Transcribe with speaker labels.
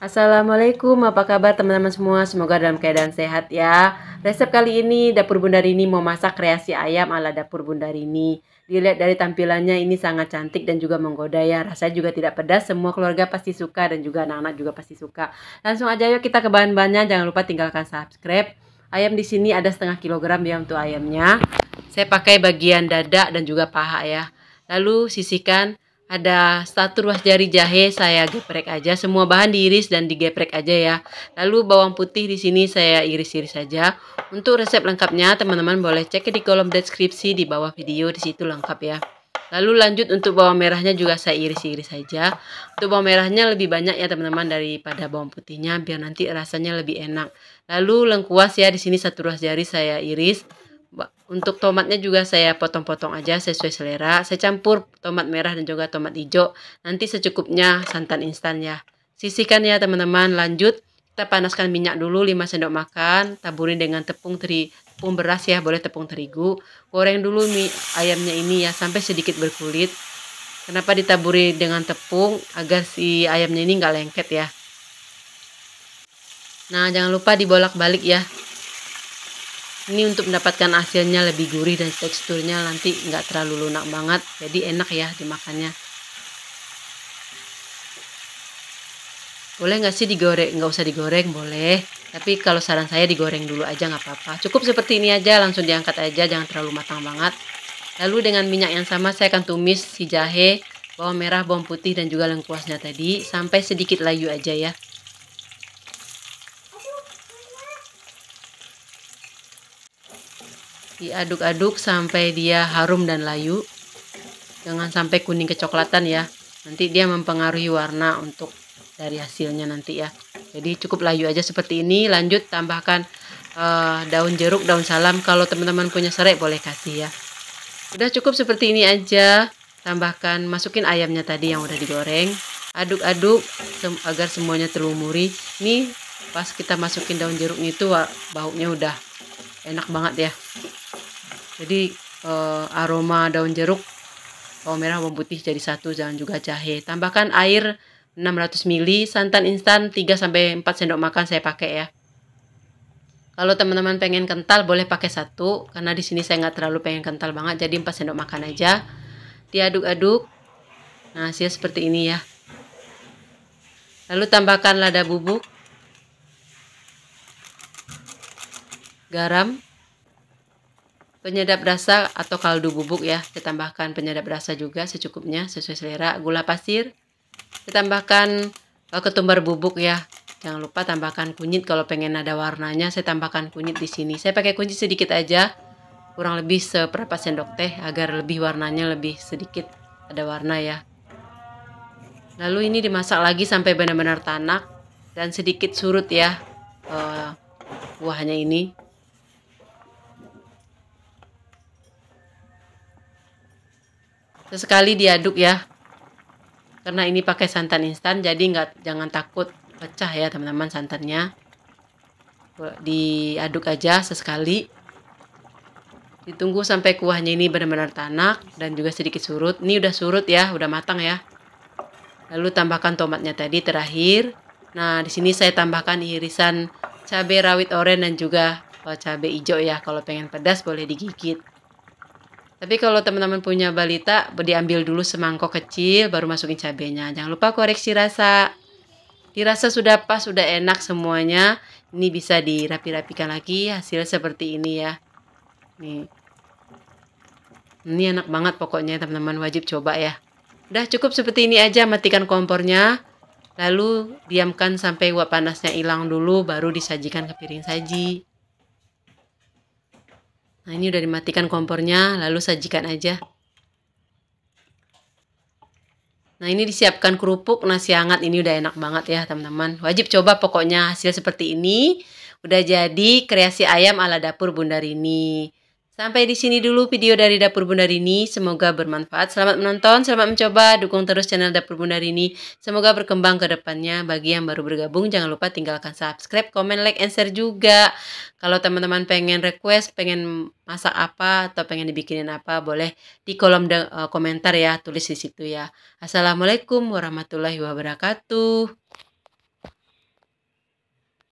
Speaker 1: Assalamualaikum, apa kabar teman-teman semua? Semoga dalam keadaan sehat ya. Resep kali ini Dapur Bunda Rini mau masak kreasi ayam ala Dapur Bunda Rini. Dilihat dari tampilannya ini sangat cantik dan juga menggoda ya. rasa juga tidak pedas, semua keluarga pasti suka dan juga anak-anak juga pasti suka. Langsung aja yuk kita ke bahan-bahannya. Jangan lupa tinggalkan subscribe. Ayam di sini ada setengah kilogram ya untuk ayamnya. Saya pakai bagian dada dan juga paha ya. Lalu sisihkan ada satu ruas jari jahe saya geprek aja semua bahan diiris dan digeprek aja ya lalu bawang putih di sini saya iris-iris saja untuk resep lengkapnya teman-teman boleh cek di kolom deskripsi di bawah video di situ lengkap ya lalu lanjut untuk bawang merahnya juga saya iris-iris saja untuk bawang merahnya lebih banyak ya teman-teman daripada bawang putihnya biar nanti rasanya lebih enak lalu lengkuas ya di sini satu ruas jari saya iris untuk tomatnya juga saya potong-potong aja sesuai selera. Saya campur tomat merah dan juga tomat hijau. Nanti secukupnya santan instan ya. Sisihkan ya teman-teman. Lanjut, kita panaskan minyak dulu 5 sendok makan. Taburi dengan tepung teri tepung beras ya, boleh tepung terigu. Goreng dulu mie ayamnya ini ya sampai sedikit berkulit. Kenapa ditaburi dengan tepung agar si ayamnya ini nggak lengket ya. Nah, jangan lupa dibolak-balik ya ini untuk mendapatkan hasilnya lebih gurih dan teksturnya nanti nggak terlalu lunak banget jadi enak ya dimakannya boleh nggak sih digoreng nggak usah digoreng boleh tapi kalau saran saya digoreng dulu aja nggak apa-apa cukup seperti ini aja langsung diangkat aja jangan terlalu matang banget lalu dengan minyak yang sama saya akan tumis si jahe bawang merah bawang putih dan juga lengkuasnya tadi sampai sedikit layu aja ya diaduk-aduk sampai dia harum dan layu jangan sampai kuning kecoklatan ya nanti dia mempengaruhi warna untuk dari hasilnya nanti ya jadi cukup layu aja seperti ini lanjut tambahkan uh, daun jeruk daun salam kalau teman-teman punya serai boleh kasih ya udah cukup seperti ini aja tambahkan masukin ayamnya tadi yang udah digoreng aduk-aduk sem agar semuanya terlumuri ini pas kita masukin daun jeruknya itu baunya udah enak banget ya jadi eh, aroma daun jeruk bawang merah bawang putih jadi satu jangan juga jahe tambahkan air 600 ml santan instan 3 sampai 4 sendok makan saya pakai ya kalau teman-teman pengen kental boleh pakai satu karena di sini saya nggak terlalu pengen kental banget jadi 4 sendok makan aja diaduk-aduk nah hasilnya seperti ini ya lalu tambahkan lada bubuk garam Penyedap rasa atau kaldu bubuk ya, tambahkan penyedap rasa juga secukupnya sesuai selera, gula pasir, tambahkan eh, ketumbar bubuk ya. Jangan lupa tambahkan kunyit kalau pengen ada warnanya, saya tambahkan kunyit di sini. Saya pakai kunyit sedikit aja, kurang lebih seperempat sendok teh agar lebih warnanya lebih sedikit ada warna ya. Lalu ini dimasak lagi sampai benar-benar tanak dan sedikit surut ya eh, buahnya ini sesekali diaduk ya karena ini pakai santan instan jadi nggak jangan takut pecah ya teman-teman santannya diaduk aja sesekali ditunggu sampai kuahnya ini benar-benar tanak dan juga sedikit surut ini udah surut ya udah matang ya lalu tambahkan tomatnya tadi terakhir nah di sini saya tambahkan irisan cabai rawit oranye dan juga eh, cabai hijau ya kalau pengen pedas boleh digigit tapi kalau teman-teman punya balita, diambil dulu semangkok kecil, baru masukin cabenya. Jangan lupa koreksi rasa. Dirasa sudah pas, sudah enak semuanya. Ini bisa dirapi-rapikan lagi, Hasil seperti ini ya. Nih. Ini enak banget pokoknya teman-teman wajib coba ya. Udah cukup seperti ini aja, matikan kompornya. Lalu diamkan sampai uap panasnya hilang dulu, baru disajikan ke piring saji. Nah ini udah dimatikan kompornya, lalu sajikan aja. Nah ini disiapkan kerupuk nasi hangat, ini udah enak banget ya teman-teman. Wajib coba pokoknya hasil seperti ini. Udah jadi kreasi ayam ala dapur Bunda Rini. Sampai di sini dulu video dari Dapur Bunda Rini. Semoga bermanfaat. Selamat menonton, selamat mencoba. Dukung terus channel Dapur Bunda Rini. Semoga berkembang ke depannya. Bagi yang baru bergabung, jangan lupa tinggalkan subscribe, komen, like, and share juga. Kalau teman-teman pengen request, pengen masak apa, atau pengen dibikinin apa, boleh di kolom eh, komentar ya. Tulis di situ ya. Assalamualaikum warahmatullahi wabarakatuh.